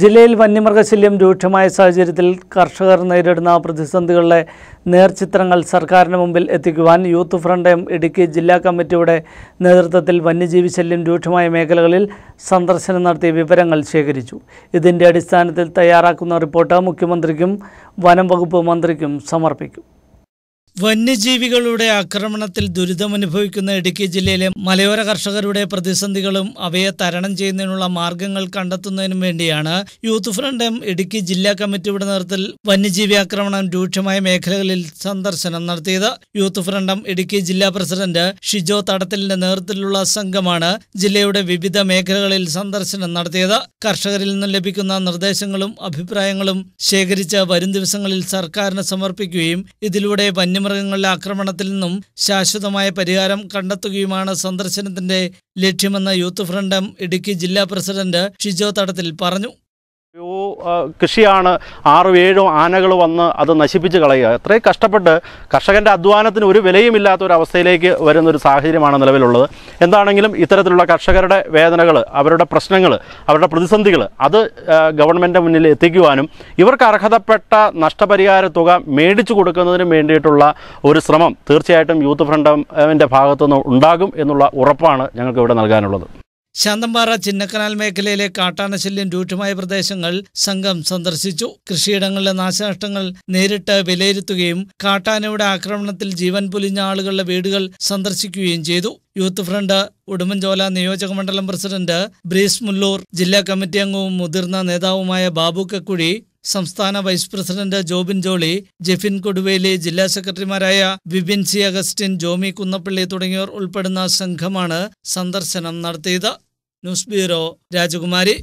ജില്ലയിൽ വന്യമൃഗശല്യം രൂക്ഷമായ സാഹചര്യത്തിൽ കർഷകർ നേരിടുന്ന പ്രതിസന്ധികളിലെ നേർചിത്രങ്ങൾ സർക്കാരിന് മുമ്പിൽ എത്തിക്കുവാൻ യൂത്ത് ഫ്രണ്ട് എം ഇടുക്കി ജില്ലാ കമ്മിറ്റിയുടെ നേതൃത്വത്തിൽ വന്യജീവി ശല്യം രൂക്ഷമായ മേഖലകളിൽ സന്ദർശനം നടത്തി വിവരങ്ങൾ ശേഖരിച്ചു ഇതിൻ്റെ അടിസ്ഥാനത്തിൽ തയ്യാറാക്കുന്ന റിപ്പോർട്ട് മുഖ്യമന്ത്രിക്കും വനം വകുപ്പ് മന്ത്രിക്കും സമർപ്പിക്കും വന്യജീവികളുടെ ആക്രമണത്തിൽ ദുരിതമനുഭവിക്കുന്ന ഇടുക്കി ജില്ലയിലെ മലയോര കർഷകരുടെ പ്രതിസന്ധികളും അവയെ തരണം ചെയ്യുന്നതിനുള്ള മാർഗങ്ങൾ കണ്ടെത്തുന്നതിനും വേണ്ടിയാണ് യൂത്ത് ഫ്രണ്ട് എം ഇടുക്കി ജില്ലാ കമ്മിറ്റിയുടെ നേതൃത്വത്തിൽ വന്യജീവി ആക്രമണം രൂക്ഷമായ മേഖലകളിൽ സന്ദർശനം നടത്തിയത് യൂത്ത് ഫ്രണ്ട് എം ഇടുക്കി ജില്ലാ പ്രസിഡന്റ് ഷിജോ തടത്തിലിന്റെ നേതൃത്വത്തിലുള്ള സംഘമാണ് ജില്ലയുടെ വിവിധ മേഖലകളിൽ സന്ദർശനം നടത്തിയത് കർഷകരിൽ നിന്ന് ലഭിക്കുന്ന നിർദ്ദേശങ്ങളും അഭിപ്രായങ്ങളും ശേഖരിച്ച് വരും ദിവസങ്ങളിൽ സർക്കാരിന് സമർപ്പിക്കുകയും ഇതിലൂടെ വന്യ വന്യമൃഗങ്ങളുടെ ആക്രമണത്തിൽ നിന്നും ശാശ്വതമായ പരിഹാരം കണ്ടെത്തുകയുമാണ് സന്ദർശനത്തിന്റെ ലക്ഷ്യമെന്ന് യൂത്ത് ഫ്രണ്ട് ഇടുക്കി ജില്ലാ പ്രസിഡന്റ് ഷിജോ തടത്തിൽ പറഞ്ഞു ഓ കൃഷിയാണ് ആറും ഏഴും ആനകൾ വന്ന് അത് നശിപ്പിച്ച് കളയുക എത്രയും കഷ്ടപ്പെട്ട് കർഷകൻ്റെ അധ്വാനത്തിന് ഒരു വിലയുമില്ലാത്ത ഒരു അവസ്ഥയിലേക്ക് വരുന്ന ഒരു സാഹചര്യമാണ് നിലവിലുള്ളത് എന്താണെങ്കിലും ഇത്തരത്തിലുള്ള കർഷകരുടെ വേദനകൾ അവരുടെ പ്രശ്നങ്ങൾ അവരുടെ പ്രതിസന്ധികൾ അത് ഗവൺമെൻറ് മുന്നിൽ എത്തിക്കുവാനും ഇവർക്ക് അർഹതപ്പെട്ട നഷ്ടപരിഹാര തുക മേടിച്ചു കൊടുക്കുന്നതിനും വേണ്ടിയിട്ടുള്ള ഒരു ശ്രമം തീർച്ചയായിട്ടും യൂത്ത് ഫ്രണ്ടിൻ്റെ ഭാഗത്തുനിന്ന് ഉണ്ടാകും എന്നുള്ള ഉറപ്പാണ് ഞങ്ങൾക്ക് ഇവിടെ നൽകാനുള്ളത് ശാന്തമ്പാറ ചിന്നക്കനാൽ മേഖലയിലെ കാട്ടാനശല്യം രൂക്ഷമായ പ്രദേശങ്ങൾ സംഘം സന്ദർശിച്ചു കൃഷിയിടങ്ങളിലെ നാശനഷ്ടങ്ങൾ നേരിട്ട് വിലയിരുത്തുകയും കാട്ടാനയുടെ ആക്രമണത്തിൽ ജീവൻ പൊലിഞ്ഞ ആളുകളുടെ വീടുകൾ സന്ദർശിക്കുകയും ചെയ്തു യൂത്ത് ഫ്രണ്ട് ഉടുമ്പൻചോല നിയോജക മണ്ഡലം പ്രസിഡന്റ് ബ്രീസ് മുല്ലൂർ ജില്ലാ കമ്മിറ്റി അംഗവും മുതിർന്ന നേതാവുമായ ബാബു കക്കുഴി സംസ്ഥാന വൈസ് പ്രസിഡന്റ് ജോബിൻ ജോളി ജെഫിൻ കൊടുവേലി ജില്ലാ സെക്രട്ടറിമാരായ വിപിൻ സി അഗസ്റ്റിൻ ജോമി കുന്നപ്പള്ളി തുടങ്ങിയവർ ഉൾപ്പെടുന്ന സംഘമാണ് സന്ദർശനം നടത്തിയത് ന്യൂസ് ബ്യൂറോ രാജകുമാരി